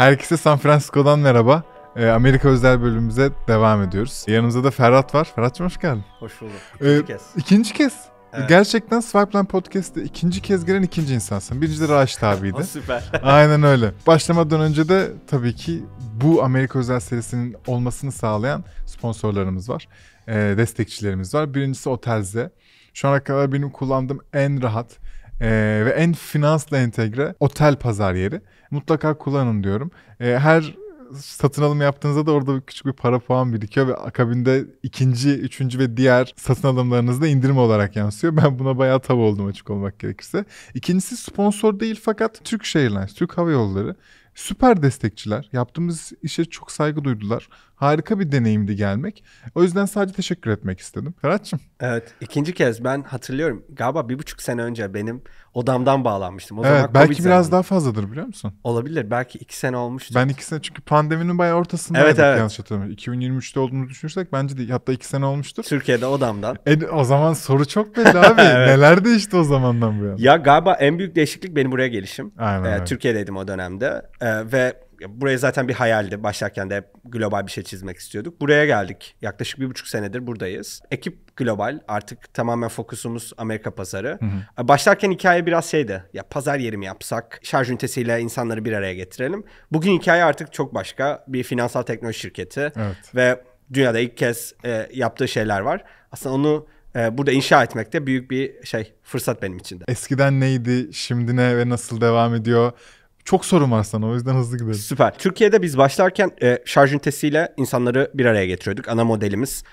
Herkese San Francisco'dan merhaba. Ee, Amerika özel bölümümüze devam ediyoruz. Yanımızda da Ferhat var. Ferhat'cığım hoş geldin. Hoş bulduk. Ee, ikinci ee, kez. İkinci kez. Evet. Gerçekten Swipeline Podcast'te ikinci kez gelen ikinci insansın. Birinci de Raşit abiydi. süper. Aynen öyle. Başlamadan önce de tabii ki bu Amerika Özel serisinin olmasını sağlayan sponsorlarımız var. Ee, destekçilerimiz var. Birincisi Otelze. Şu ana kadar benim kullandığım en rahat, e, ve en finansla entegre otel pazar yeri. Mutlaka kullanın diyorum. E, her satın alım yaptığınızda da orada küçük bir para puan birikiyor ve akabinde ikinci, üçüncü ve diğer satın alımlarınızda indirim olarak yansıyor. Ben buna bayağı tav oldum açık olmak gerekirse. İkincisi sponsor değil fakat Türk Airlines, Türk Hava Yolları süper destekçiler. Yaptığımız işe çok saygı duydular. Harika bir deneyimdi gelmek. O yüzden sadece teşekkür etmek istedim. Ferhat'cığım. Evet ikinci kez ben hatırlıyorum galiba bir buçuk sene önce benim odamdan bağlanmıştım. O evet zaman belki biraz zamanı. daha fazladır biliyor musun? Olabilir belki iki sene olmuştu. Ben iki sene çünkü pandeminin bayağı ortasındaydık evet, evet. yanlış hatırlamıyorum. 2023'te olduğunu düşünürsek bence de, hatta iki sene olmuştur. Türkiye'de odamdan. E, o zaman soru çok belli abi. evet. Neler değişti o zamandan bu yana? Ya galiba en büyük değişiklik benim buraya gelişim. Aynen, ee, evet. Türkiye'deydim o dönemde ee, ve buraya zaten bir hayaldi. Başlarken de global bir şey çizmek istiyorduk. Buraya geldik. Yaklaşık bir buçuk senedir buradayız. Ekip global. Artık tamamen fokusumuz Amerika pazarı. Hı hı. E, başlarken hikaye biraz şeydi. Ya pazar yeri mi yapsak? Şarj ünitesiyle insanları bir araya getirelim. Bugün hikaye artık çok başka. Bir finansal teknoloji şirketi. Evet. Ve dünyada ilk kez e, yaptığı şeyler var. Aslında onu e, burada inşa etmek de büyük bir şey fırsat benim için de. Eskiden neydi, şimdi ne ve nasıl devam ediyor? Çok sorun var sana o yüzden hızlı gidelim. Süper. Türkiye'de biz başlarken e, şarj ünitesiyle insanları bir araya getiriyorduk. Ana modelimiz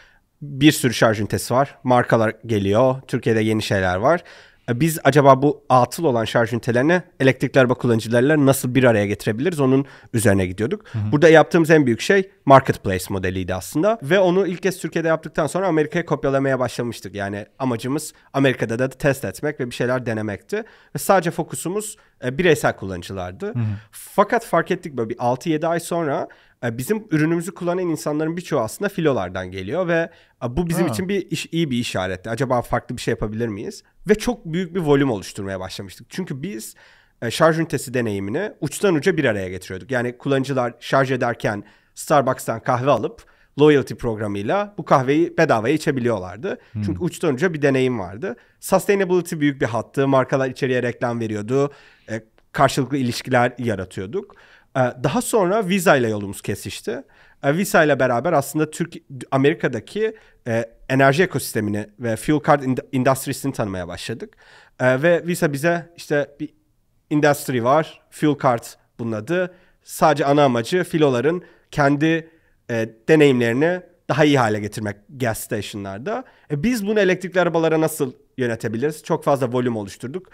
bir sürü şarj ünitesi var. Markalar geliyor. Türkiye'de yeni şeyler var. E, biz acaba bu atıl olan şarj ünitelerini elektrikli araba kullanıcılarıyla nasıl bir araya getirebiliriz onun üzerine gidiyorduk. Hı hı. Burada yaptığımız en büyük şey marketplace modeliydi aslında ve onu ilk kez Türkiye'de yaptıktan sonra Amerika'ya kopyalamaya başlamıştık. Yani amacımız Amerika'da da test etmek ve bir şeyler denemekti ve sadece fokusumuz e, bireysel kullanıcılardı. Hı hı. Fakat fark ettik böyle bir 6-7 ay sonra e, bizim ürünümüzü kullanan insanların birçoğu aslında filolardan geliyor ve e, bu bizim ha. için bir iş, iyi bir işaretti. Acaba farklı bir şey yapabilir miyiz? Ve çok büyük bir volüm oluşturmaya başlamıştık. Çünkü biz e, şarj ünitesi deneyimini uçtan uca bir araya getiriyorduk. Yani kullanıcılar şarj ederken Starbucks'tan kahve alıp loyalty programıyla bu kahveyi bedavaya içebiliyorlardı. Hmm. Çünkü uçtan uca bir deneyim vardı. Sustainability büyük bir hattı. Markalar içeriye reklam veriyordu. E, karşılıklı ilişkiler yaratıyorduk. Ee, daha sonra Visa ile yolumuz kesişti. Ee, Visa ile beraber aslında Türk Amerika'daki e, enerji ekosistemini ve fuel card endüstrisini tanımaya başladık. E, ve Visa bize işte bir industry var, fuel card bunun adı. Sadece ana amacı filoların kendi e, deneyimlerini daha iyi hale getirmek gas station'larda. E, biz bunu elektrikli arabalara nasıl yönetebiliriz? Çok fazla volüm oluşturduk.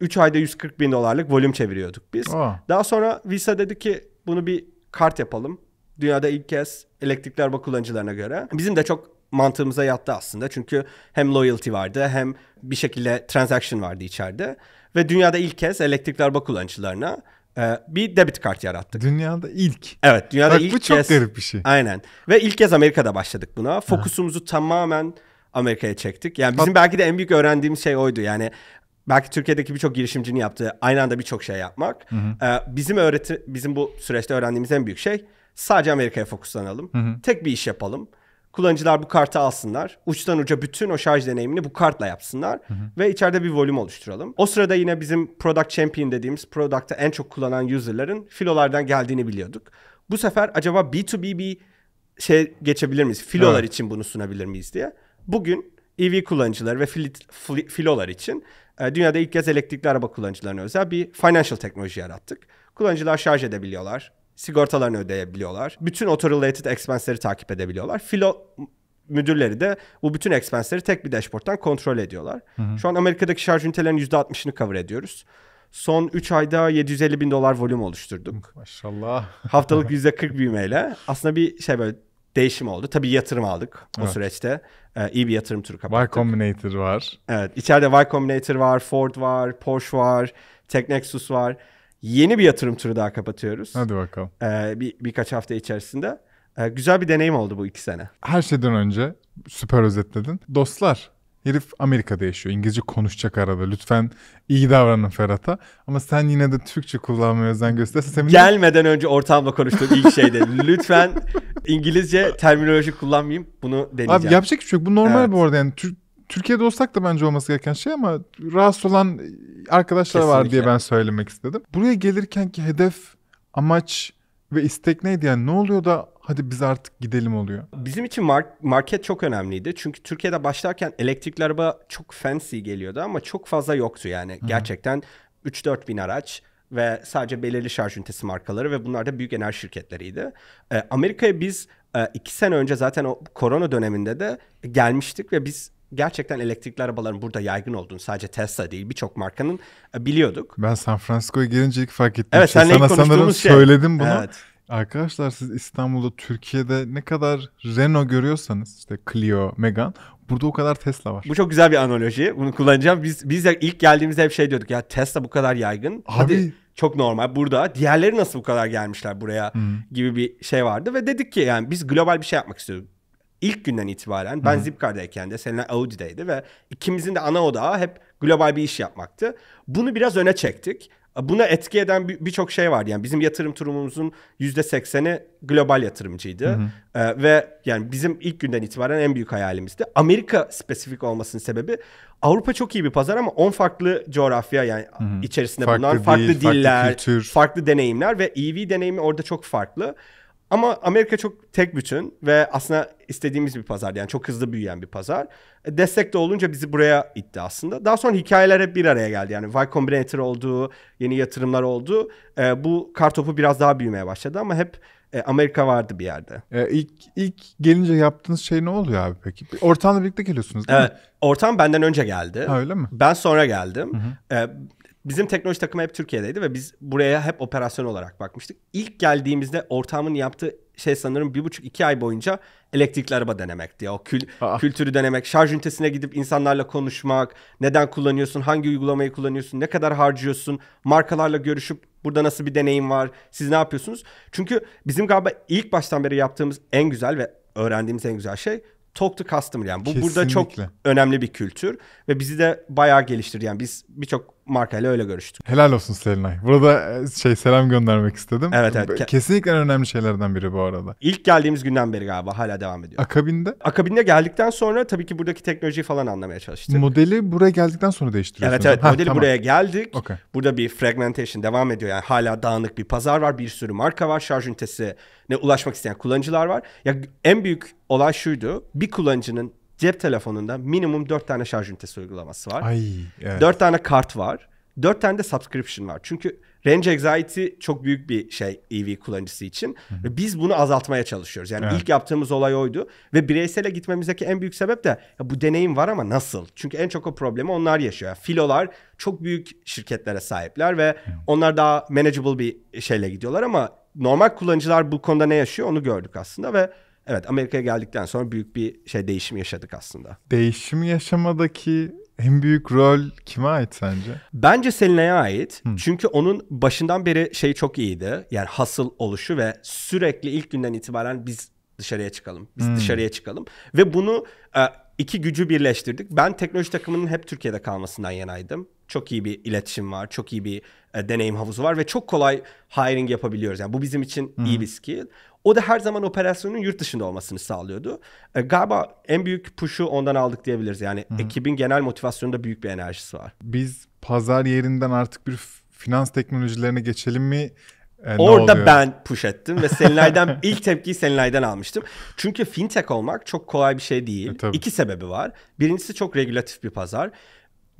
3 ayda 140 bin dolarlık volüm çeviriyorduk biz. Aa. Daha sonra Visa dedi ki bunu bir kart yapalım. Dünyada ilk kez elektrikli araba kullanıcılarına göre. Bizim de çok mantığımıza yattı aslında. Çünkü hem loyalty vardı hem bir şekilde transaction vardı içeride. Ve dünyada ilk kez elektrikli araba kullanıcılarına e, bir debit kart yarattık. Dünyada ilk. Evet dünyada Bak, ilk bu çok kez. garip bir şey. Aynen. Ve ilk kez Amerika'da başladık buna. Fokusumuzu tamamen Amerika'ya çektik. Yani bizim belki de en büyük öğrendiğimiz şey oydu. Yani belki Türkiye'deki birçok girişimcinin yaptığı aynı anda birçok şey yapmak. Hı hı. Ee, bizim öğreti bizim bu süreçte öğrendiğimiz en büyük şey sadece Amerika'ya fokuslanalım. Hı hı. Tek bir iş yapalım. Kullanıcılar bu kartı alsınlar. Uçtan uca bütün o şarj deneyimini bu kartla yapsınlar hı hı. ve içeride bir volüm oluşturalım. O sırada yine bizim product champion dediğimiz product'ta en çok kullanan user'ların filolardan geldiğini biliyorduk. Bu sefer acaba B2B bir şey geçebilir miyiz? Filolar evet. için bunu sunabilir miyiz diye. Bugün EV kullanıcılar ve fil, fil, filolar için e, dünyada ilk kez elektrikli araba kullanıcılarına özel bir financial teknoloji yarattık. Kullanıcılar şarj edebiliyorlar, sigortalarını ödeyebiliyorlar, bütün auto-related expense'leri takip edebiliyorlar. Filo müdürleri de bu bütün expense'leri tek bir dashboard'tan kontrol ediyorlar. Hı hı. Şu an Amerika'daki şarj ünitelerinin %60'ını cover ediyoruz. Son 3 ayda 750 bin dolar volüm oluşturduk. Maşallah. Haftalık %40 büyümeyle. Aslında bir şey böyle değişim oldu. Tabii yatırım aldık o evet. süreçte. Ee, iyi bir yatırım turu kapattık. Y Combinator var. Evet. İçeride Y Combinator var, Ford var, Porsche var, Technexus var. Yeni bir yatırım turu daha kapatıyoruz. Hadi bakalım. Ee, bir, birkaç hafta içerisinde. Ee, güzel bir deneyim oldu bu iki sene. Her şeyden önce süper özetledin. Dostlar Herif Amerika'da yaşıyor. İngilizce konuşacak arada. Lütfen iyi davranın Ferhat'a. Ama sen yine de Türkçe kullanmaya özen göstersen senin... Gelmeden önce ortamla konuştuğum ilk şeydi. Lütfen İngilizce terminoloji kullanmayayım. Bunu deneyeceğim. Abi yapacak hiçbir şey yok. Bu normal evet. bu arada. Yani Türk Türkiye'de olsak da bence olması gereken şey ama rahatsız olan arkadaşlar Kesinlikle. var diye ben söylemek istedim. Buraya gelirken ki hedef, amaç ve istek neydi? Yani ne oluyor da hadi biz artık gidelim oluyor. Bizim için mar- market çok önemliydi. Çünkü Türkiye'de başlarken elektrikli araba çok fancy geliyordu ama çok fazla yoktu yani. Hı-hı. Gerçekten 3-4 bin araç ve sadece belirli şarj ünitesi markaları ve bunlar da büyük enerji şirketleriydi. Ee, Amerika'ya biz e, iki sene önce zaten o korona döneminde de gelmiştik ve biz gerçekten elektrikli arabaların burada yaygın olduğunu sadece Tesla değil birçok markanın e, biliyorduk. Ben San Francisco'ya gelince ilk fark ettim. Evet, şey, sana sanırım şey. söyledim bunu. Evet. Arkadaşlar siz İstanbul'da Türkiye'de ne kadar Renault görüyorsanız işte Clio, Megan burada o kadar Tesla var. Bu çok güzel bir analoji. Bunu kullanacağım. Biz biz ilk geldiğimizde hep şey diyorduk ya Tesla bu kadar yaygın. Abi, Hadi çok normal burada. Diğerleri nasıl bu kadar gelmişler buraya hmm. gibi bir şey vardı ve dedik ki yani biz global bir şey yapmak istiyoruz. İlk günden itibaren ben hmm. Zipcar'dayken de Selena Audi'deydi ve ikimizin de ana odağı hep global bir iş yapmaktı. Bunu biraz öne çektik Buna etki eden birçok şey var. Yani bizim yatırım turumuzun %80'i global yatırımcıydı. Hı hı. Ee, ve yani bizim ilk günden itibaren en büyük hayalimizdi. Amerika spesifik olmasının sebebi Avrupa çok iyi bir pazar ama 10 farklı coğrafya yani hı hı. içerisinde farklı bulunan farklı diller, farklı, farklı deneyimler ve EV deneyimi orada çok farklı. Ama Amerika çok tek bütün ve aslında istediğimiz bir pazar yani çok hızlı büyüyen bir pazar. E, destek de olunca bizi buraya itti aslında. Daha sonra hikayeler hep bir araya geldi. Yani Y Combinator oldu, yeni yatırımlar oldu. E, bu kartopu biraz daha büyümeye başladı ama hep e, Amerika vardı bir yerde. E, ilk, ilk gelince yaptığınız şey ne oluyor abi peki? Ortağınla birlikte geliyorsunuz değil evet. mi? Ortam benden önce geldi. Ha, öyle mi? Ben sonra geldim. Hı hı. E, bizim teknoloji takımı hep Türkiye'deydi ve biz buraya hep operasyon olarak bakmıştık. İlk geldiğimizde ortağımın yaptığı şey sanırım bir buçuk iki ay boyunca elektrikli araba denemek diye. O kül, ah. kültürü denemek, şarj ünitesine gidip insanlarla konuşmak, neden kullanıyorsun, hangi uygulamayı kullanıyorsun, ne kadar harcıyorsun, markalarla görüşüp burada nasıl bir deneyim var, siz ne yapıyorsunuz? Çünkü bizim galiba ilk baştan beri yaptığımız en güzel ve öğrendiğimiz en güzel şey talk to customer yani. Bu Kesinlikle. burada çok önemli bir kültür ve bizi de bayağı geliştirdi. Yani biz birçok markayla öyle görüştük. Helal olsun Selinay. Burada e, şey selam göndermek istedim. Evet evet. Kesinlikle önemli şeylerden biri bu arada. İlk geldiğimiz günden beri galiba hala devam ediyor. Akabinde? Akabinde geldikten sonra tabii ki buradaki teknolojiyi falan anlamaya çalıştık. Modeli buraya geldikten sonra değiştiriyorsun. Evet evet ha, modeli tamam. buraya geldik. Okay. Burada bir fragmentation devam ediyor. Yani hala dağınık bir pazar var. Bir sürü marka var. Şarj ünitesine ulaşmak isteyen kullanıcılar var. Ya en büyük olay şuydu. Bir kullanıcının cep telefonunda minimum 4 tane şarj ünitesi uygulaması var. Ay, evet. 4 tane kart var. 4 tane de subscription var. Çünkü range anxiety çok büyük bir şey EV kullanıcısı için. hı Biz bunu azaltmaya çalışıyoruz. Yani evet. ilk yaptığımız olay oydu. Ve bireysele gitmemizdeki en büyük sebep de ya bu deneyim var ama nasıl? Çünkü en çok o problemi onlar yaşıyor. Yani filolar çok büyük şirketlere sahipler ve onlar daha manageable bir şeyle gidiyorlar ama normal kullanıcılar bu konuda ne yaşıyor onu gördük aslında ve Evet Amerika'ya geldikten sonra büyük bir şey değişim yaşadık aslında. Değişim yaşamadaki en büyük rol kime ait sence? Bence Selina'ya ait. Hmm. Çünkü onun başından beri şey çok iyiydi. Yani hasıl oluşu ve sürekli ilk günden itibaren biz dışarıya çıkalım. Biz hmm. dışarıya çıkalım. Ve bunu e, iki gücü birleştirdik. Ben teknoloji takımının hep Türkiye'de kalmasından yanaydım. Çok iyi bir iletişim var, çok iyi bir e, deneyim havuzu var ve çok kolay hiring yapabiliyoruz. Yani bu bizim için hmm. iyi bir skill. O da her zaman operasyonun yurt dışında olmasını sağlıyordu. E, galiba en büyük push'u ondan aldık diyebiliriz. Yani Hı-hı. ekibin genel motivasyonunda büyük bir enerjisi var. Biz pazar yerinden artık bir finans teknolojilerine geçelim mi? E, Orada ben push ettim ve Selinay'dan ilk tepkiyi Selinay'dan almıştım. Çünkü fintech olmak çok kolay bir şey değil. E, İki sebebi var. Birincisi çok regülatif bir pazar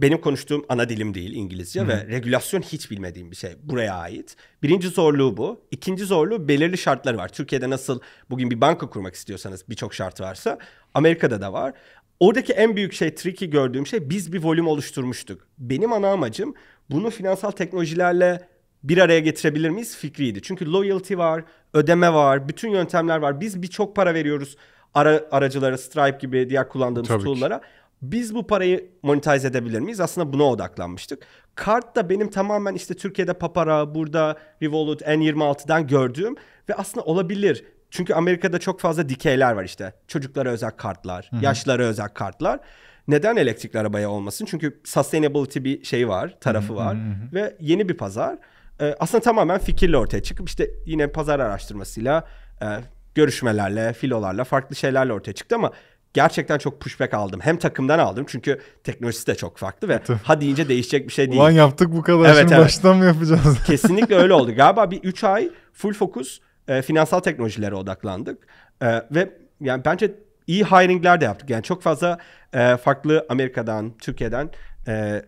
benim konuştuğum ana dilim değil İngilizce hı ve regülasyon hiç bilmediğim bir şey buraya ait. Birinci zorluğu bu. İkinci zorluğu belirli şartlar var. Türkiye'de nasıl bugün bir banka kurmak istiyorsanız birçok şart varsa Amerika'da da var. Oradaki en büyük şey, tricky gördüğüm şey biz bir volüm oluşturmuştuk. Benim ana amacım bunu finansal teknolojilerle bir araya getirebilir miyiz fikriydi. Çünkü loyalty var, ödeme var, bütün yöntemler var. Biz birçok para veriyoruz ara, aracılara, Stripe gibi diğer kullandığımız tool'lara. Ki. Biz bu parayı monetize edebilir miyiz? Aslında buna odaklanmıştık. Kart da benim tamamen işte Türkiye'de Papara, burada Revolut, N26'dan gördüğüm ve aslında olabilir. Çünkü Amerika'da çok fazla dikeyler var işte. Çocuklara özel kartlar, Hı-hı. yaşlara özel kartlar. Neden elektrikli arabaya olmasın? Çünkü sustainability bir şey var, tarafı var Hı-hı. ve yeni bir pazar. Ee, aslında tamamen fikirle ortaya çıkıp işte yine pazar araştırmasıyla, e, görüşmelerle, filolarla, farklı şeylerle ortaya çıktı ama gerçekten çok pushback aldım. Hem takımdan aldım çünkü teknolojisi de çok farklı ve ha deyince değişecek bir şey değil. Ulan yaptık bu kadar evet, şimdi evet. baştan mı yapacağız? Kesinlikle öyle oldu. Galiba bir 3 ay full fokus e, finansal teknolojilere odaklandık. E, ve yani bence iyi hiringler de yaptık. Yani çok fazla e, farklı Amerika'dan, Türkiye'den e,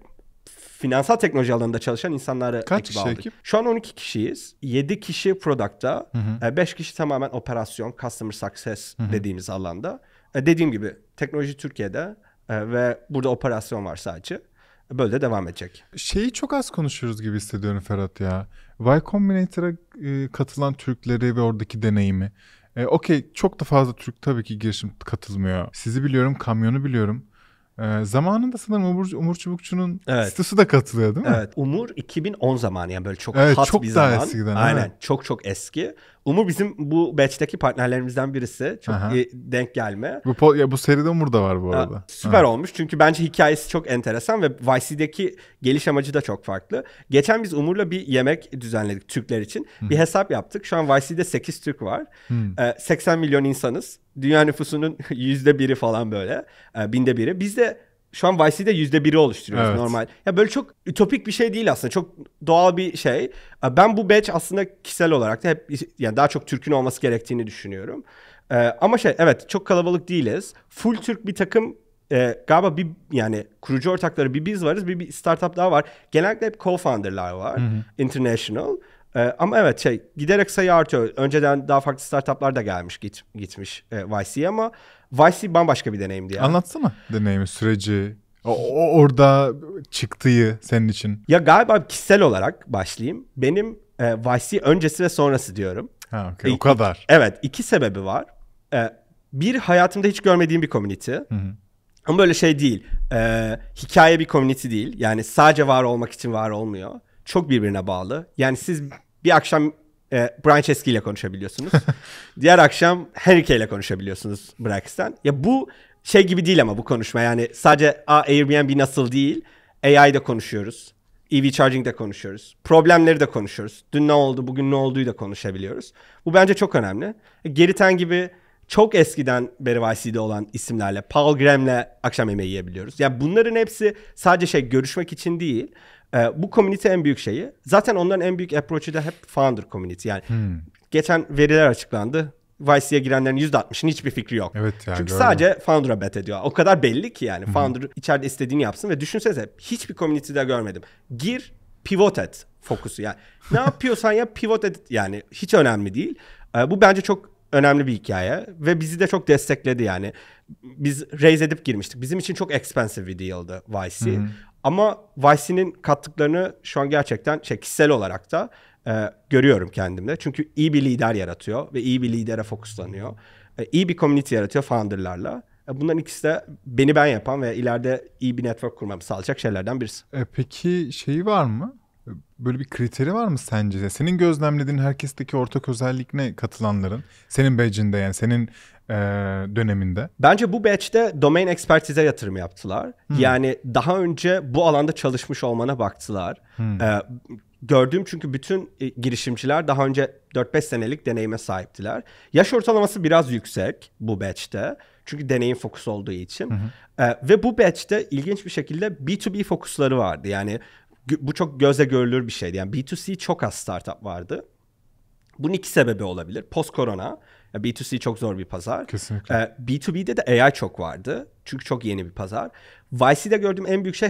finansal teknoloji alanında çalışan insanları Kaç ekip kişi aldık. Ekip? Şu an 12 kişiyiz. 7 kişi product'ta, hı hı. 5 e, kişi tamamen operasyon, customer success hı hı. dediğimiz alanda. E, dediğim gibi teknoloji Türkiye'de e, ve burada operasyon var sadece. Böyle de devam edecek. Şeyi çok az konuşuyoruz gibi hissediyorum Ferhat ya. Y Combinator'a e, katılan Türkleri ve oradaki deneyimi. E, Okey çok da fazla Türk tabii ki girişim katılmıyor. Sizi biliyorum, kamyonu biliyorum. E, zamanında sanırım Umur, Umur Çubukçu'nun evet. sitesi de katılıyor değil mi? Evet. Umur 2010 zamanı yani böyle çok evet, hot çok bir zaman. Çok daha eskiden. Aynen. Evet. Çok çok eski. Umur bizim bu batch'teki partnerlerimizden birisi. Çok Aha. denk gelme. Bu ya bu seride Umur da var bu arada. Ha, süper ha. olmuş. Çünkü bence hikayesi çok enteresan ve YC'deki geliş amacı da çok farklı. Geçen biz Umur'la bir yemek düzenledik Türkler için. Hmm. Bir hesap yaptık. Şu an YC'de 8 Türk var. Hmm. 80 ee, milyon insanız. Dünya nüfusunun yüzde biri falan böyle. Ee, binde biri. Biz de şu an Vice'de yüzde biri oluşturuyoruz evet. normal. Ya böyle çok ütopik bir şey değil aslında. Çok doğal bir şey. Ee, ben bu batch aslında kişisel olarak da hep yani daha çok Türk'ün olması gerektiğini düşünüyorum. Ee, ama şey evet çok kalabalık değiliz. Full Türk bir takım e, galiba bir yani kurucu ortakları bir biz varız bir, bir startup daha var. Genellikle hep co-founder'lar var. Hı hı. International. Ee, ama evet şey giderek sayı artıyor. Önceden daha farklı startuplar da gelmiş git, gitmiş e, YC'ye ama YC bambaşka bir deneyimdi yani. Anlatsana deneyimi, süreci, o, orada çıktığı senin için. Ya galiba kişisel olarak başlayayım. Benim e, YC öncesi ve sonrası diyorum. Ha, okay, e, o kadar. İki, evet iki sebebi var. E, bir hayatımda hiç görmediğim bir community. Hı hı. Ama böyle şey değil. E, hikaye bir community değil. Yani sadece var olmak için var olmuyor çok birbirine bağlı. Yani siz bir akşam e, Brian Chesky ile konuşabiliyorsunuz. Diğer akşam Henrique ile konuşabiliyorsunuz Brax'ten. Ya bu şey gibi değil ama bu konuşma yani sadece A, Airbnb nasıl değil. AI'da konuşuyoruz. EV charging'de konuşuyoruz. Problemleri de konuşuyoruz. Dün ne oldu, bugün ne olduğu da konuşabiliyoruz. Bu bence çok önemli. E, Geriten gibi çok eskiden beri YC'de olan isimlerle, Paul Graham'le akşam yemeği yiyebiliyoruz. Ya yani bunların hepsi sadece şey görüşmek için değil. E, bu komünite en büyük şeyi. Zaten onların en büyük approach'ı da hep founder community. Yani hmm. geçen veriler açıklandı. Vice'ye girenlerin %60'ının hiçbir fikri yok. Evet yani Çünkü öyle. sadece founder'a bet ediyor. O kadar belli ki yani. hı hmm. Founder içeride istediğini yapsın ve düşünsenize hiçbir community'de görmedim. Gir, pivot et fokusu yani. ne yapıyorsan ya pivot et yani hiç önemli değil. Ee, bu bence çok önemli bir hikaye ve bizi de çok destekledi yani. Biz raise edip girmiştik. Bizim için çok expensive bir deal'dı YC. hı hmm. Ama Vice'nin kattıklarını şu an gerçekten şey, kişisel olarak da e, görüyorum kendimde. Çünkü iyi bir lider yaratıyor ve iyi bir lidere fokuslanıyor. E, iyi bir community yaratıyor founderlarla. E, bunların ikisi de beni ben yapan ve ileride iyi bir network kurmamı sağlayacak şeylerden birisi. E, peki şeyi var mı? E, böyle bir kriteri var mı sence? Senin gözlemlediğin herkesteki ortak özellik ne katılanların? Senin becinde yani senin e, döneminde. Bence bu batch'te domain expertize yatırım yaptılar. Hmm. Yani daha önce bu alanda çalışmış olmana baktılar. Hmm. E, gördüğüm çünkü bütün e, girişimciler daha önce 4-5 senelik deneyime sahiptiler. Yaş ortalaması biraz yüksek bu batch'te. Çünkü deneyim fokus olduğu için. Hı hı. E, ve bu batch'te ilginç bir şekilde B2B fokusları vardı. Yani bu çok göze görülür bir şeydi. Yani B2C çok az startup vardı. Bunun iki sebebi olabilir. Post korona B2C çok zor bir pazar. Kesinlikle. Ee, B2B'de de AI çok vardı. Çünkü çok yeni bir pazar. YC'de gördüğüm en büyük şey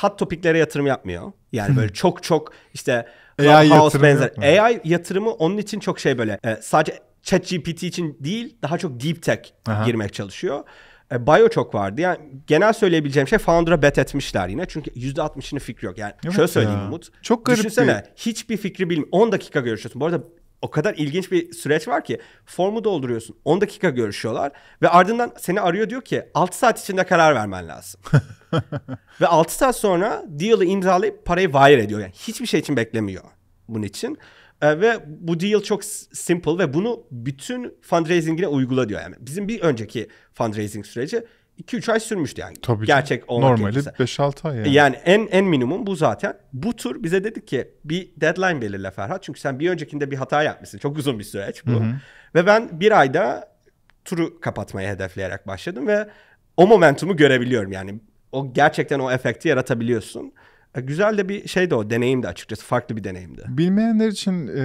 hot topiklere yatırım yapmıyor. Yani böyle çok çok işte AI House benzer. Yapmıyor. AI yatırımı onun için çok şey böyle e, Sadece Chat GPT için değil daha çok deep tech Aha. girmek çalışıyor. E, bio çok vardı. Yani genel söyleyebileceğim şey founder'a bet etmişler yine. Çünkü %60'ının fikri yok. Yani evet şöyle söyleyeyim ya. Umut. Çok garip Düşünsene bir... hiçbir fikri bilmiyor. 10 dakika görüşüyorsun. Bu arada o kadar ilginç bir süreç var ki formu dolduruyorsun. 10 dakika görüşüyorlar ve ardından seni arıyor diyor ki 6 saat içinde karar vermen lazım. ve 6 saat sonra deal'ı imzalayıp parayı wire ediyor. Yani hiçbir şey için beklemiyor bunun için. Ee, ve bu deal çok simple ve bunu bütün fundraising'ine uygula diyor. Yani bizim bir önceki fundraising süreci 2-3 ay sürmüştü yani. Tabii Gerçek olmak Normali gerekirse. 5-6 ay yani. Yani en, en minimum bu zaten. Bu tur bize dedi ki bir deadline belirle Ferhat. Çünkü sen bir öncekinde bir hata yapmışsın. Çok uzun bir süreç bu. Hı-hı. Ve ben bir ayda turu kapatmaya hedefleyerek başladım ve o momentumu görebiliyorum yani. O gerçekten o efekti yaratabiliyorsun. E, güzel de bir şey de o deneyimdi açıkçası farklı bir deneyimdi. Bilmeyenler için e,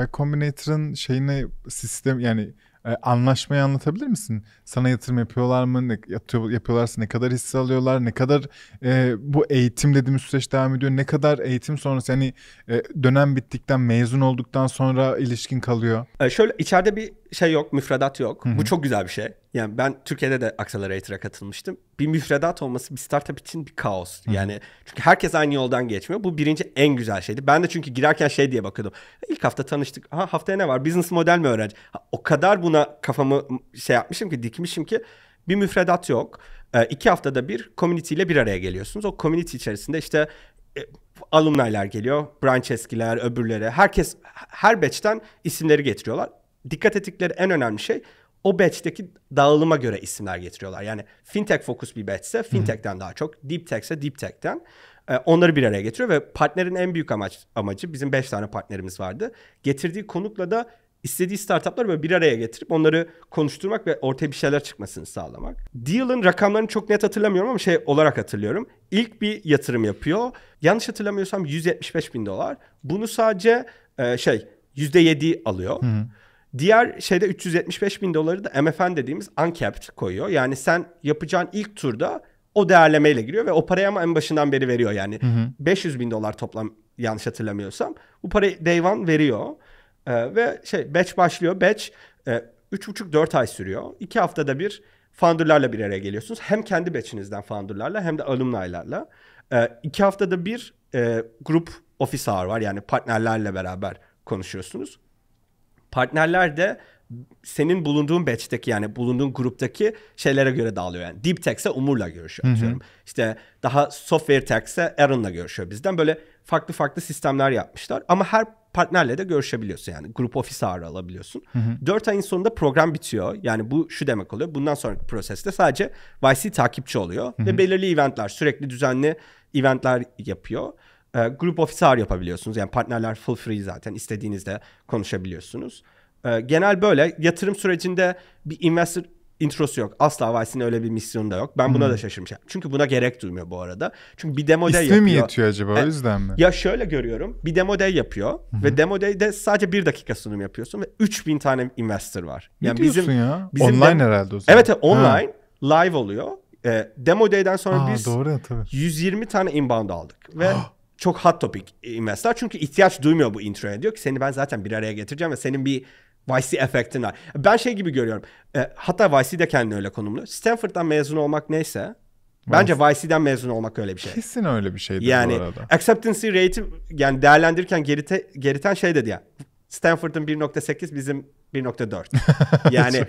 Y Combinator'ın şeyini sistem yani e, anlaşmayı anlatabilir misin? Sana yatırım yapıyorlar mı? Ne, yatıyor, yapıyorlarsa ne kadar hisse alıyorlar? Ne kadar e, bu eğitim dediğimiz süreç devam ediyor? Ne kadar eğitim sonrası yani e, dönem bittikten mezun olduktan sonra ilişkin kalıyor? E, şöyle içeride bir şey yok, müfredat yok. Hı-hı. Bu çok güzel bir şey. Yani ben Türkiye'de de Accelerator'a katılmıştım. Bir müfredat olması bir startup için bir kaos. Hı. Yani çünkü herkes aynı yoldan geçmiyor. Bu birinci en güzel şeydi. Ben de çünkü girerken şey diye bakıyordum. İlk hafta tanıştık. Ha haftaya ne var? Business model mi öğrenci? o kadar buna kafamı şey yapmışım ki dikmişim ki bir müfredat yok. E, iki haftada bir community ile bir araya geliyorsunuz. O community içerisinde işte e, alumnaylar geliyor. Branch eskiler, öbürleri. Herkes her batch'ten isimleri getiriyorlar. Dikkat ettikleri en önemli şey o batch'teki dağılıma göre isimler getiriyorlar. Yani fintech fokus bir batch'se fintech'ten daha çok, deep tech'se deep tech'ten. E, onları bir araya getiriyor ve partnerin en büyük amaç, amacı bizim 5 tane partnerimiz vardı. Getirdiği konukla da istediği startupları böyle bir araya getirip onları konuşturmak ve ortaya bir şeyler çıkmasını sağlamak. Deal'ın rakamlarını çok net hatırlamıyorum ama şey olarak hatırlıyorum. İlk bir yatırım yapıyor. Yanlış hatırlamıyorsam 175 bin dolar. Bunu sadece e, şey %7 alıyor. Hı. Diğer şeyde 375 bin doları da MFN dediğimiz uncapped koyuyor. Yani sen yapacağın ilk turda o değerlemeyle giriyor ve o parayı ama en başından beri veriyor yani. Hı hı. 500 bin dolar toplam yanlış hatırlamıyorsam. Bu parayı day one veriyor. Ee, ve şey batch başlıyor. Batch e, 3,5-4 ay sürüyor. 2 haftada bir founderlarla bir araya geliyorsunuz. Hem kendi batchinizden founderlarla hem de alumni'larla. Ee, iki haftada bir e, grup ofis hour var. Yani partnerlerle beraber konuşuyorsunuz. Partnerler de senin bulunduğun batch'teki yani bulunduğun gruptaki şeylere göre dağılıyor yani. Deep Tech'se Umur'la görüşüyor Hı-hı. İşte daha Software Tech'se Aaron'la görüşüyor bizden. Böyle farklı farklı sistemler yapmışlar ama her partnerle de görüşebiliyorsun yani. Grup ofis ağrı alabiliyorsun. Hı-hı. 4 ayın sonunda program bitiyor. Yani bu şu demek oluyor. Bundan sonraki proseste sadece YC takipçi oluyor Hı-hı. ve belirli eventler sürekli düzenli eventler yapıyor. E, grup ofisar yapabiliyorsunuz. Yani partnerler full free zaten. istediğinizde konuşabiliyorsunuz. E, genel böyle yatırım sürecinde bir investor introsu yok. Asla Vice'in öyle bir misyonu da yok. Ben buna hmm. da şaşırmışım. Çünkü buna gerek duymuyor bu arada. Çünkü bir demo day İsmi yapıyor. mi yetiyor acaba o e, yüzden mi? Ya şöyle görüyorum. Bir demo day yapıyor hı ve demo day'de sadece bir dakika sunum yapıyorsun ve 3000 tane investor var. Yani ne bizim, ya? Bizim online dem- herhalde o zaman. Evet online ha. live oluyor. demo day'den sonra Aa, biz doğru, tabii. 120 tane inbound aldık ve ah! çok hot topic investor Çünkü ihtiyaç duymuyor bu intranet. Diyor ki seni ben zaten bir araya getireceğim ve senin bir YC efektin var. Ben şey gibi görüyorum. E, hatta YC de kendini öyle konumlu. Stanford'dan mezun olmak neyse Bence YC'den mezun olmak öyle bir şey. Kesin öyle bir şeydir yani, bu arada. Acceptance rate'i yani değerlendirirken gerite, geriten şey dedi ya. Stanford'ın 1.8 bizim 1.4. Yani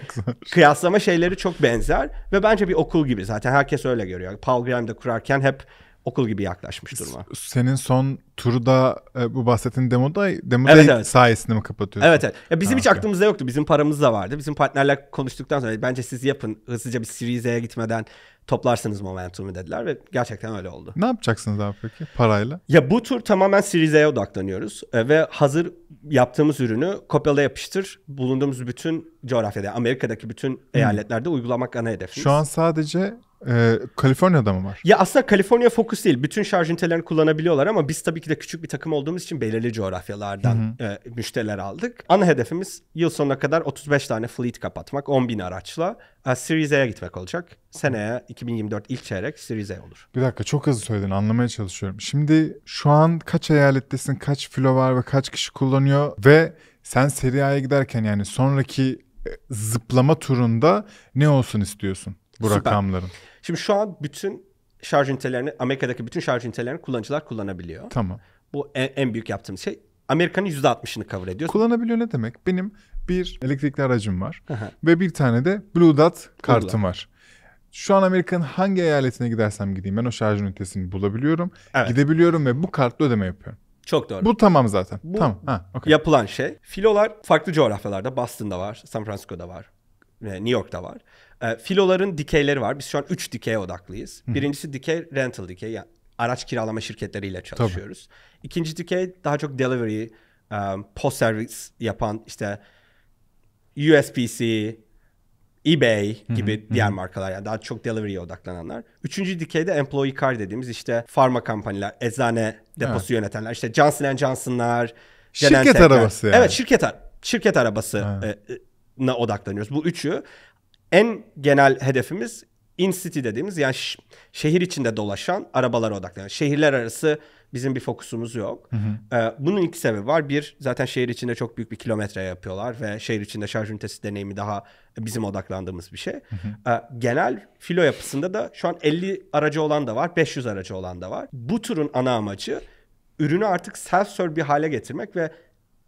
kıyaslama şeyleri çok benzer ve bence bir okul gibi zaten herkes öyle görüyor. Paul Graham kurarken hep okul gibi yaklaşmış duruma. Senin son turda e, bu bahsettiğin demoda demoda evet, evet. sayesinde mi kapatıyorsun? Evet evet. Ya bizim ha, hiç okay. aklımızda yoktu. Bizim paramız da vardı. Bizim partnerler konuştuktan sonra bence siz yapın hızlıca bir Series E'ye gitmeden toplarsınız momentumu dediler ve gerçekten öyle oldu. Ne yapacaksınız daha peki parayla? Ya bu tur tamamen Series E'ye odaklanıyoruz e, ve hazır yaptığımız ürünü kopyala yapıştır bulunduğumuz bütün coğrafyada Amerika'daki bütün hmm. eyaletlerde uygulamak ana hedefimiz. Şu an sadece ee, Kaliforniya'da mı var? Ya aslında Kaliforniya fokus değil. Bütün şarj ünitelerini kullanabiliyorlar ama biz tabii ki de küçük bir takım olduğumuz için belirli coğrafyalardan E, müşteriler aldık. Ana hedefimiz yıl sonuna kadar 35 tane fleet kapatmak 10 bin araçla. E, Series A'ya gitmek olacak. Seneye 2024 ilk çeyrek Series A e olur. Bir dakika çok hızlı söyledin anlamaya çalışıyorum. Şimdi şu an kaç eyalettesin, kaç filo var ve kaç kişi kullanıyor ve sen Serie A'ya giderken yani sonraki e, zıplama turunda ne olsun istiyorsun? Bu Süper. rakamların. Şimdi şu an bütün şarj ünitelerini Amerika'daki bütün şarj ünitelerini kullanıcılar kullanabiliyor. Tamam. Bu en, en büyük yaptığımız şey. Amerika'nın %60'ını cover ediyor. Kullanabiliyor ne demek? Benim bir elektrikli aracım var Aha. ve bir tane de Blue Dot kartım Blue var. Şu an Amerika'nın hangi eyaletine gidersem gideyim ben o şarj ünitesini bulabiliyorum. Evet. Gidebiliyorum ve bu kartla ödeme yapıyorum. Çok doğru. Bu tamam zaten. Bu tamam. Ha, okay. yapılan şey. Filolar farklı coğrafyalarda. Boston'da var, San Francisco'da var, e, New York'ta var. E, filoların dikeyleri var. Biz şu an 3 dikeye odaklıyız. Hı. Birincisi dikey rental dikey. Yani araç kiralama şirketleriyle çalışıyoruz. Tabii. İkinci dikey daha çok delivery, um, post servis yapan işte USPC, eBay gibi hı hı, diğer hı. markalar yani daha çok delivery'e odaklananlar. Üçüncü dikeyde employee car dediğimiz işte farma kampanyalar, eczane deposu evet. yönetenler, işte Johnson Johnson'lar, şirket Genentech'ler. arabası yani. Evet, şirket şirket arabası evet. odaklanıyoruz. Bu üçü en genel hedefimiz in-city dediğimiz yani şehir içinde dolaşan arabalara odaklanıyor. Şehirler arası bizim bir fokusumuz yok. Hı hı. Ee, bunun iki sebebi var. Bir zaten şehir içinde çok büyük bir kilometre yapıyorlar ve şehir içinde şarj ünitesi deneyimi daha bizim odaklandığımız bir şey. Hı hı. Ee, genel filo yapısında da şu an 50 aracı olan da var, 500 aracı olan da var. Bu turun ana amacı ürünü artık self-serve bir hale getirmek ve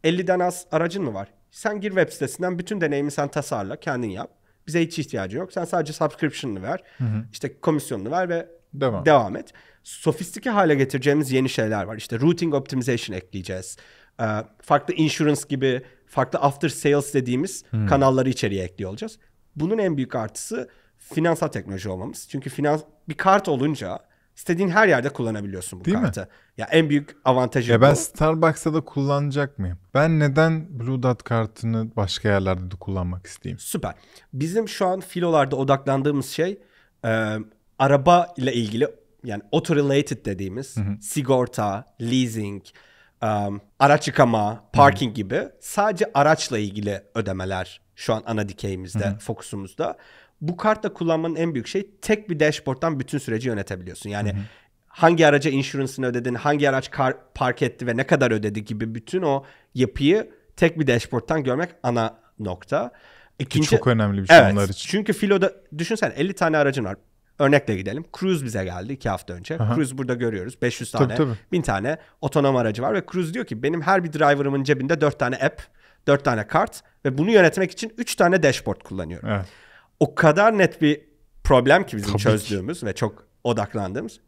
50'den az aracın mı var? Sen gir web sitesinden bütün deneyimi sen tasarla, kendin yap bize hiç ihtiyacı yok. Sen sadece subscription'ını ver. Hı hı. İşte komisyonunu ver ve devam. devam et. Sofistike hale getireceğimiz yeni şeyler var. İşte routing optimization ekleyeceğiz. Ee, farklı insurance gibi farklı after sales dediğimiz hı. kanalları içeriye ekliyor olacağız. Bunun en büyük artısı finansal teknoloji olmamız. Çünkü finans bir kart olunca İstediğin her yerde kullanabiliyorsun bu Değil kartı. Mi? Ya en büyük avantajı ya bu. Ben Starbucks'ta da kullanacak mıyım? Ben neden Blue Dot kartını başka yerlerde de kullanmak isteyeyim? Süper. Bizim şu an filolarda odaklandığımız şey e, araba ile ilgili yani auto related dediğimiz hı hı. sigorta, leasing, um, araç yıkama, parking hı. gibi sadece araçla ilgili ödemeler şu an ana dikeyimizde, hı hı. fokusumuzda bu kartla kullanmanın en büyük şey tek bir dashboard'dan bütün süreci yönetebiliyorsun. Yani Hı-hı. hangi araca insurance'ını ödedin, hangi araç kar, park etti ve ne kadar ödedi gibi bütün o yapıyı tek bir dashboard'tan görmek ana nokta. İkinci, çok önemli bir şey evet, onlar için. Çünkü filoda düşünsen 50 tane aracın var. Örnekle gidelim. Cruise bize geldi iki hafta önce. Aha. Cruise burada görüyoruz. 500 tane, tabii, tabii. 1000 tane otonom aracı var. Ve Cruise diyor ki benim her bir driver'ımın cebinde 4 tane app, 4 tane kart ve bunu yönetmek için 3 tane dashboard kullanıyorum. Evet o kadar net bir problem ki bizim Tabii çözdüğümüz ki. ve çok odaklandığımız.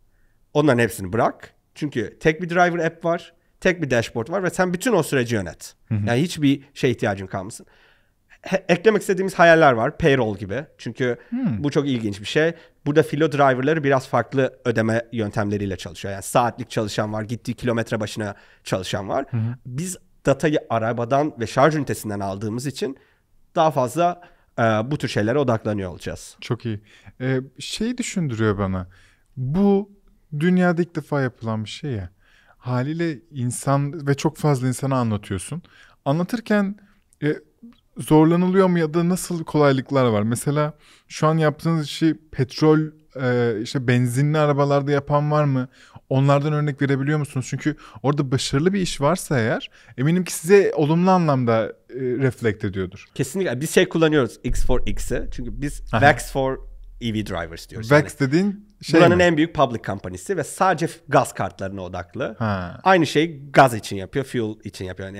Onların hepsini bırak. Çünkü tek bir driver app var, tek bir dashboard var ve sen bütün o süreci yönet. Hı hı. Yani hiçbir şey ihtiyacın kalmasın. He, eklemek istediğimiz hayaller var. Payroll gibi. Çünkü hmm. bu çok ilginç bir şey. Burada filo driverları biraz farklı ödeme yöntemleriyle çalışıyor. Yani saatlik çalışan var, gittiği kilometre başına çalışan var. Hmm. Biz datayı arabadan ve şarj ünitesinden aldığımız için daha fazla ee, bu tür şeylere odaklanıyor olacağız. Çok iyi. Ee, şey düşündürüyor bana. Bu dünyada ilk defa yapılan bir şey ya. Haliyle insan ve çok fazla insana anlatıyorsun. Anlatırken e, zorlanılıyor mu ya da nasıl kolaylıklar var? Mesela şu an yaptığınız işi petrol e, işte benzinli arabalarda yapan var mı? Onlardan örnek verebiliyor musunuz? Çünkü orada başarılı bir iş varsa eğer eminim ki size olumlu anlamda e, reflekt ediyordur. Kesinlikle. Biz şey kullanıyoruz X4X'i. Çünkü biz Aha. VAX for EV drivers diyoruz. VAX yani. dediğin şey Buranın mi? en büyük public company'si ve sadece gaz kartlarına odaklı. Ha. Aynı şeyi gaz için yapıyor, fuel için yapıyor. Yani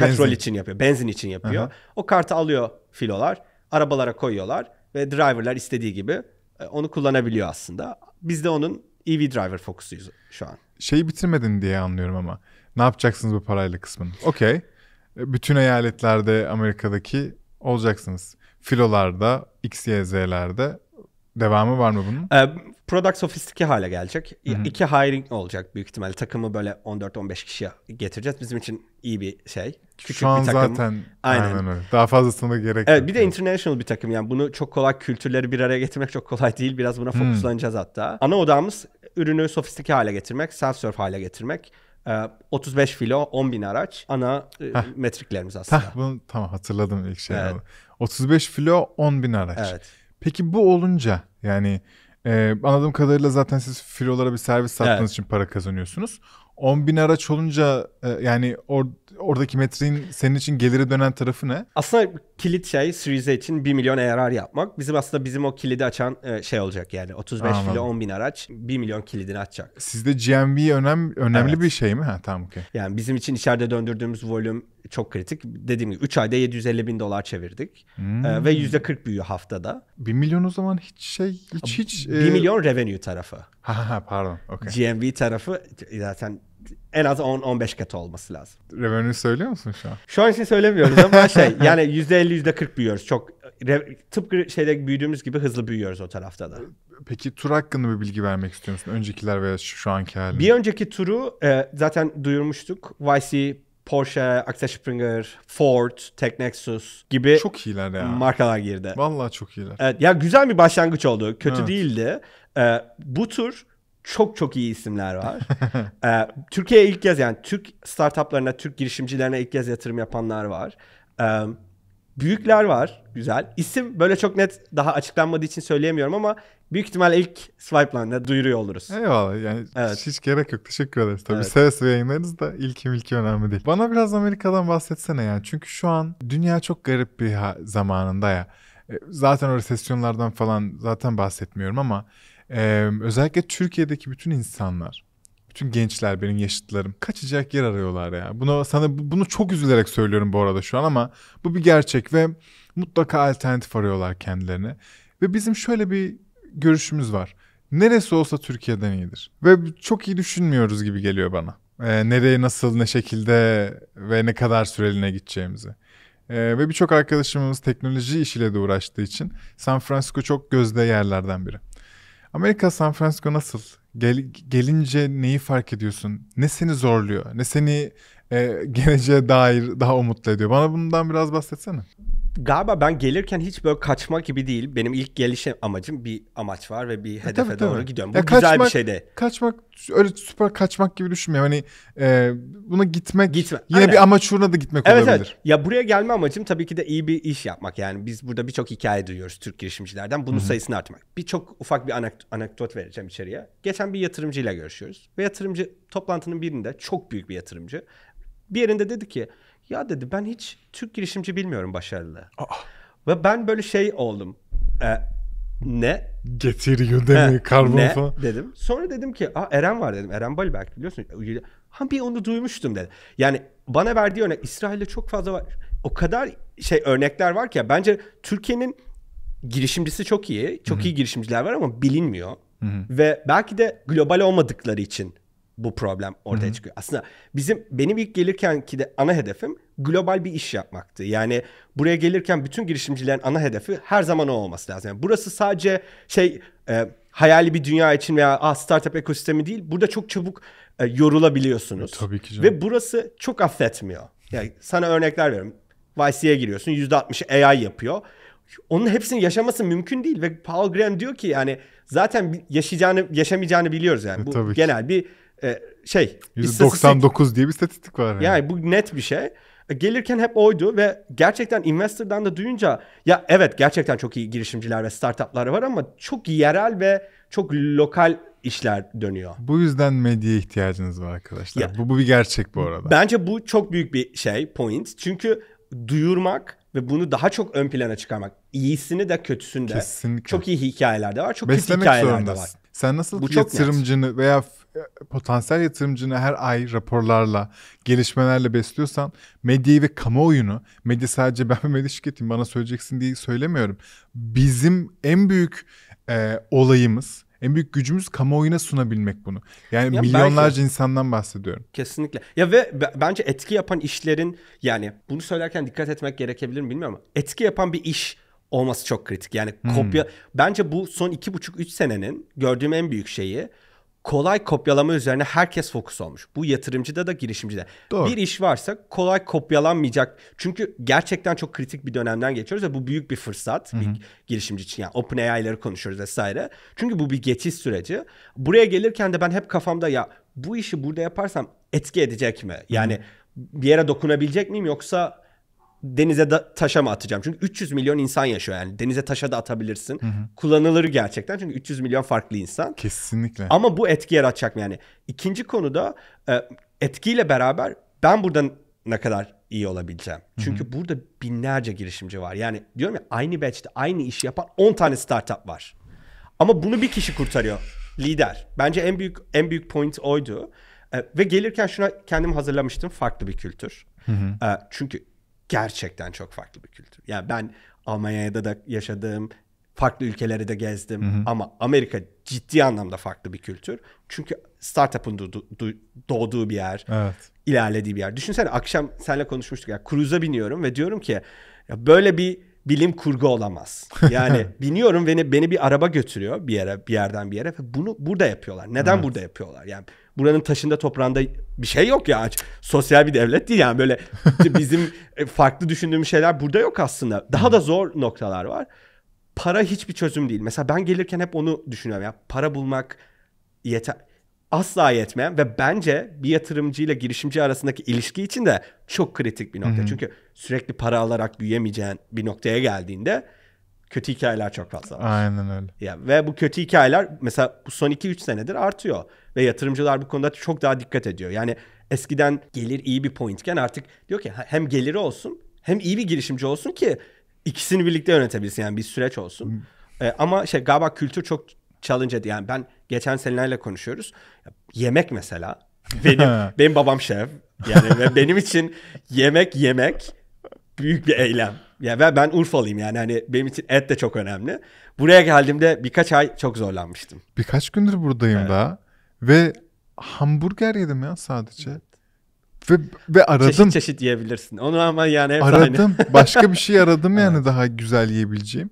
benzin. petrol için yapıyor, benzin için yapıyor. Aha. O kartı alıyor filolar, arabalara koyuyorlar ve driverlar istediği gibi e, onu kullanabiliyor aslında. Biz de onun EV driver fokusuyuz şu an. Şeyi bitirmedin diye anlıyorum ama. Ne yapacaksınız bu parayla kısmını? Okey. E, bütün eyaletlerde Amerika'daki olacaksınız. Filolarda, XYZ'lerde Devamı var mı bunun? Ee, Product Office hale gelecek. Hı-hı. İki hiring olacak büyük ihtimalle. Takımı böyle 14-15 kişiye getireceğiz. Bizim için iyi bir şey. Küçük Şu an bir takım. zaten aynen. aynen öyle. Daha fazlasına gerek evet, yok. Bir de international bir takım yani bunu çok kolay kültürleri bir araya getirmek çok kolay değil. Biraz buna hmm. fokuslanacağız Hı. hatta. Ana odamız ürünü sofistike hale getirmek, self-serve hale getirmek. 35 filo, 10 bin araç ana e, Heh. metriklerimiz aslında. Heh, bunu, tamam hatırladım ilk şey. Evet. 35 filo, 10 bin araç. Evet. Peki bu olunca yani e, anladığım kadarıyla zaten siz filolara bir servis sattığınız evet. için para kazanıyorsunuz. 10 bin araç olunca e, yani or, oradaki metrin senin için geliri dönen tarafı ne? Aslında kilit şey Series için 1 milyon ARR yapmak. Bizim aslında bizim o kilidi açan e, şey olacak yani 35 Anladım. ile 10 bin araç 1 milyon kilidini açacak. Sizde GMV önem, önemli evet. bir şey mi? Ha tamam okey. Yani bizim için içeride döndürdüğümüz volüm çok kritik. Dediğim gibi 3 ayda 750 bin dolar çevirdik. E, hmm. E, ve %40 büyüyor haftada. 1 milyon o zaman hiç şey hiç hiç. 1 e... milyon revenue tarafı. Ha ha pardon. Okay. GMV tarafı zaten en az 10-15 katı olması lazım. Revenue söylüyor musun şu an? Şu an için söylemiyoruz ama şey yani %50-%40 büyüyoruz. Çok tıpkı şeyde büyüdüğümüz gibi hızlı büyüyoruz o tarafta da. Peki tur hakkında bir bilgi vermek istiyor musun? Öncekiler veya şu anki halini. Bir önceki turu e, zaten duyurmuştuk. YC Porsche, Axel Springer, Ford, Tech gibi çok iyiler ya. markalar girdi. Vallahi çok iyiler. Evet, ya güzel bir başlangıç oldu. Kötü evet. değildi. Ee, bu tur çok çok iyi isimler var. ee, Türkiye'ye ilk kez yani Türk startuplarına, Türk girişimcilerine ilk kez yatırım yapanlar var. Ee, Büyükler var. Güzel. İsim böyle çok net daha açıklanmadığı için söyleyemiyorum ama büyük ihtimal ilk Swipeline'da duyuruyor oluruz. Eyvallah yani evet. hiç gerek yok. Teşekkür ederiz. Tabii evet. seve seve yayınlarınız da ilki milki önemli değil. Bana biraz Amerika'dan bahsetsene yani. Çünkü şu an dünya çok garip bir zamanında ya. E, zaten o resesyonlardan falan zaten bahsetmiyorum ama e, özellikle Türkiye'deki bütün insanlar bütün gençler benim yaşıtlarım kaçacak yer arıyorlar ya. Bunu sana bunu çok üzülerek söylüyorum bu arada şu an ama bu bir gerçek ve mutlaka alternatif arıyorlar kendilerine. Ve bizim şöyle bir görüşümüz var. Neresi olsa Türkiye'den iyidir. Ve çok iyi düşünmüyoruz gibi geliyor bana. Ee, nereye nasıl ne şekilde ve ne kadar süreliğine gideceğimizi. Ee, ve birçok arkadaşımız teknoloji işiyle de uğraştığı için San Francisco çok gözde yerlerden biri. Amerika San Francisco nasıl? Gel, gelince neyi fark ediyorsun? Ne seni zorluyor? Ne seni e, geleceğe dair daha umutlu ediyor? Bana bundan biraz bahsetsene galiba ben gelirken hiç böyle kaçmak gibi değil. Benim ilk geliş amacım bir amaç var ve bir e, hedefe tabii, doğru tabii. gidiyorum. Bu ya güzel bir şey de. Kaçmak öyle süper kaçmak gibi düşünmüyorum. Hani e, buna gitmek Gitme. yine Aynen. bir amaç uğruna da gitmek evet, olabilir. Evet. Ya buraya gelme amacım tabii ki de iyi bir iş yapmak. Yani biz burada birçok hikaye duyuyoruz Türk girişimcilerden. Bunun Hı-hı. sayısını artmak. Birçok ufak bir anekdot vereceğim içeriye. Geçen bir yatırımcıyla görüşüyoruz. Ve yatırımcı toplantının birinde çok büyük bir yatırımcı. Bir yerinde dedi ki ya dedi ben hiç Türk girişimci bilmiyorum başarılı. Aa. Ve ben böyle şey oldum. E, ne? Getiriyor değil mi? Karbon falan. dedim. Sonra dedim ki Aa, Eren var dedim. Eren belki biliyorsun. Ha bir onu duymuştum dedi. Yani bana verdiği örnek İsrail'de çok fazla var. O kadar şey örnekler var ki bence Türkiye'nin girişimcisi çok iyi. Çok Hı-hı. iyi girişimciler var ama bilinmiyor. Hı-hı. Ve belki de global olmadıkları için bu problem ortaya Hı-hı. çıkıyor. Aslında bizim benim ilk gelirken ki de ana hedefim global bir iş yapmaktı. Yani buraya gelirken bütün girişimcilerin ana hedefi her zaman o olması lazım. Yani burası sadece şey e, hayali bir dünya için veya ah, startup ekosistemi değil. Burada çok çabuk e, yorulabiliyorsunuz. E, tabii ki canım. Ve burası çok affetmiyor. Yani sana örnekler veriyorum. YC'ye giriyorsun %60 AI yapıyor. Onun hepsini yaşaması mümkün değil ve Paul Graham diyor ki yani zaten yaşayacağını yaşamayacağını biliyoruz yani. E, Bu genel ki. bir e, şey 199 diye bir statistik var. Yani. yani bu net bir şey. E, gelirken hep oydu ve gerçekten investor'dan da duyunca ya evet gerçekten çok iyi girişimciler ve startuplar var ama çok yerel ve çok lokal işler dönüyor. Bu yüzden medyaya ihtiyacınız var arkadaşlar. Ya, bu, bu bir gerçek bu arada. Bence bu çok büyük bir şey point. Çünkü duyurmak ve bunu daha çok ön plana çıkarmak. iyisini de kötüsünü de. Kesinlikle. Çok iyi hikayeler de var. Çok Beslemek kötü hikayeler zorundasın. de var. Sen nasıl bu yatırımcını çok veya potansiyel yatırımcını her ay raporlarla, gelişmelerle besliyorsan medyayı ve kamuoyunu, medya sadece ben medya şirketim bana söyleyeceksin diye söylemiyorum. Bizim en büyük e, olayımız, en büyük gücümüz kamuoyuna sunabilmek bunu. Yani ya milyonlarca belki, insandan bahsediyorum. Kesinlikle. Ya ve bence etki yapan işlerin yani bunu söylerken dikkat etmek gerekebilir mi bilmiyorum ama etki yapan bir iş olması çok kritik. Yani hmm. kopya hmm. bence bu son iki buçuk üç senenin gördüğüm en büyük şeyi kolay kopyalama üzerine herkes fokus olmuş. Bu yatırımcıda da girişimcide. Doğru. Bir iş varsa kolay kopyalanmayacak. Çünkü gerçekten çok kritik bir dönemden geçiyoruz ve bu büyük bir fırsat Hı-hı. bir girişimci için. Yani OpenAI'ları konuşuyoruz vesaire. Çünkü bu bir geçiş süreci. Buraya gelirken de ben hep kafamda ya bu işi burada yaparsam etki edecek mi? Yani Hı-hı. bir yere dokunabilecek miyim yoksa denize da, taşa mı atacağım? Çünkü 300 milyon insan yaşıyor yani. Denize taşa da atabilirsin. Hı hı. Kullanılır gerçekten çünkü 300 milyon farklı insan. Kesinlikle. Ama bu etki yaratacak mı yani? İkinci konuda e, etkiyle beraber ben buradan ne kadar iyi olabileceğim. Çünkü hı hı. burada binlerce girişimci var. Yani diyorum ya aynı batch'te aynı işi yapan 10 tane startup var. Ama bunu bir kişi kurtarıyor. Lider. Bence en büyük en büyük point oydu. E, ve gelirken şuna kendim hazırlamıştım farklı bir kültür. Hı hı. E, çünkü gerçekten çok farklı bir kültür. Yani ben Almanya'da da yaşadığım farklı ülkeleri de gezdim hı hı. ama Amerika ciddi anlamda farklı bir kültür. Çünkü startup'ın doğduğu bir yer, evet. ilerlediği bir yer. Düşünsene akşam seninle konuşmuştuk ya yani cruise'a biniyorum ve diyorum ki ya böyle bir bilim kurgu olamaz. Yani biniyorum ve beni bir araba götürüyor bir yere bir yerden bir yere ve bunu burada yapıyorlar. Neden evet. burada yapıyorlar? Yani buranın taşında toprağında bir şey yok ya. Sosyal bir devlet değil yani böyle bizim e, farklı düşündüğümüz şeyler burada yok aslında. Daha da zor noktalar var. Para hiçbir çözüm değil. Mesela ben gelirken hep onu düşünüyorum ya. Para bulmak yeter asla yetmeyen ve bence bir yatırımcı ile girişimci arasındaki ilişki için de çok kritik bir nokta. Hı-hı. Çünkü sürekli para alarak büyüyemeyeceğin bir noktaya geldiğinde kötü hikayeler çok fazla var. Aynen öyle. Ya, ve bu kötü hikayeler mesela bu son 2-3 senedir artıyor. Ve yatırımcılar bu konuda çok daha dikkat ediyor. Yani eskiden gelir iyi bir pointken artık diyor ki hem geliri olsun hem iyi bir girişimci olsun ki ikisini birlikte yönetebilsin. Yani bir süreç olsun. Ee, ama şey galiba kültür çok challenge ediyor. Yani ben geçen senelerle konuşuyoruz. Yemek mesela. Benim, benim babam şef. Yani benim için yemek yemek büyük bir eylem. Ya ben, ben Urfalıyım yani hani benim için et de çok önemli. Buraya geldiğimde birkaç ay çok zorlanmıştım. Birkaç gündür buradayım evet. daha ve hamburger yedim ya sadece. Evet. Ve, ve aradım. Çeşit çeşit yiyebilirsin. Onu ama yani hep Aradım. Aynı. Başka bir şey aradım yani evet. daha güzel yiyebileceğim.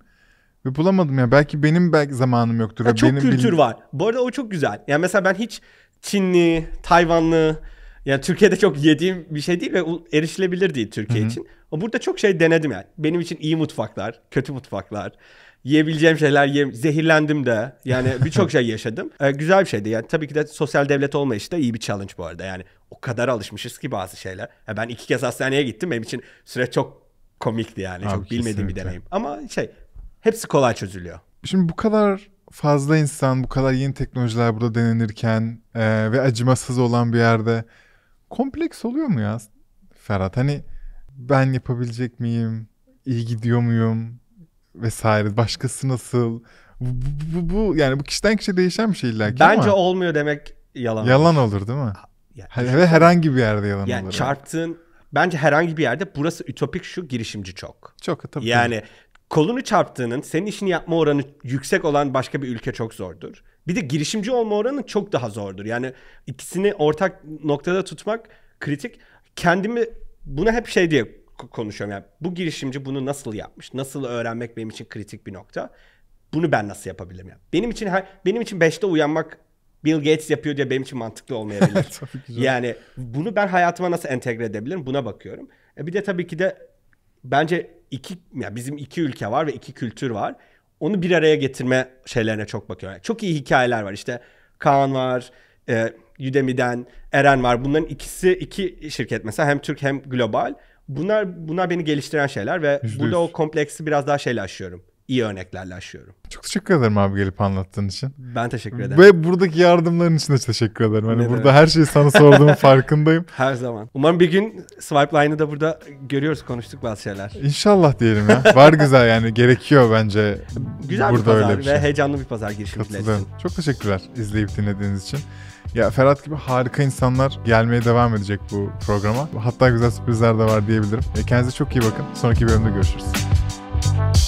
Ve bulamadım ya. Yani. Belki benim belki zamanım yoktur. Ya çok benim kültür bilim... var. Bu arada o çok güzel. Yani mesela ben hiç Çinli, Tayvanlı, yani Türkiye'de çok yediğim bir şey değil ve erişilebilir değil Türkiye Hı-hı. için. Burada çok şey denedim yani. Benim için iyi mutfaklar, kötü mutfaklar, yiyebileceğim şeyler, yiyem zehirlendim de. Yani birçok şey yaşadım. Ee, güzel bir şeydi. Yani tabii ki de sosyal devlet olmayışı da iyi bir challenge bu arada. Yani o kadar alışmışız ki bazı şeyler. Ya ben iki kez hastaneye gittim. Benim için süre çok komikti yani. Abi, çok bilmediğim kesinlikle. bir deneyim. Ama şey hepsi kolay çözülüyor. Şimdi bu kadar fazla insan, bu kadar yeni teknolojiler burada denenirken e, ve acımasız olan bir yerde kompleks oluyor mu ya Ferhat? Hani ben yapabilecek miyim? İyi gidiyor muyum? Vesaire. Başkası nasıl? Bu, bu, bu, bu yani bu kişiden kişiye değişen bir şey illa ki Bence ama olmuyor demek yalan. Yalan olur, değil mi? Yani, Her, ve herhangi bir yerde yalan yani olur. Çarptığın yani. bence herhangi bir yerde burası ütopik şu girişimci çok. Çok tabii. Yani değil. kolunu çarptığının senin işini yapma oranı yüksek olan başka bir ülke çok zordur. Bir de girişimci olma oranı çok daha zordur. Yani ikisini ortak noktada tutmak kritik. Kendimi buna hep şey diye konuşuyorum. Yani bu girişimci bunu nasıl yapmış? Nasıl öğrenmek benim için kritik bir nokta. Bunu ben nasıl yapabilirim? Yani benim için benim için 5'te uyanmak Bill Gates yapıyor diye benim için mantıklı olmayabilir. yani bunu ben hayatıma nasıl entegre edebilirim? Buna bakıyorum. E bir de tabii ki de bence iki yani bizim iki ülke var ve iki kültür var. Onu bir araya getirme şeylerine çok bakıyorum. Yani çok iyi hikayeler var. İşte Kaan var. E, Udemy'den Eren var. Bunların ikisi iki şirket mesela hem Türk hem global. Bunlar bunlar beni geliştiren şeyler ve %100. burada o kompleksi biraz daha şeyle aşıyorum. İyi örneklerle aşıyorum. Çok teşekkür ederim abi gelip anlattığın için. Ben teşekkür ederim. Ve buradaki yardımların için de teşekkür ederim. Hani ne burada demek? her şeyi sana sorduğum farkındayım. Her zaman. Umarım bir gün Swipe Line'ı da burada görüyoruz, konuştuk bazı şeyler. İnşallah diyelim ya. Var güzel yani gerekiyor bence. Güzel burada bir pazar öyle bir şey. ve heyecanlı bir pazar girişimciler için. Çok teşekkürler izleyip dinlediğiniz için. Ya Ferhat gibi harika insanlar gelmeye devam edecek bu programa. Hatta güzel sürprizler de var diyebilirim. E, kendinize çok iyi bakın. Sonraki bölümde görüşürüz.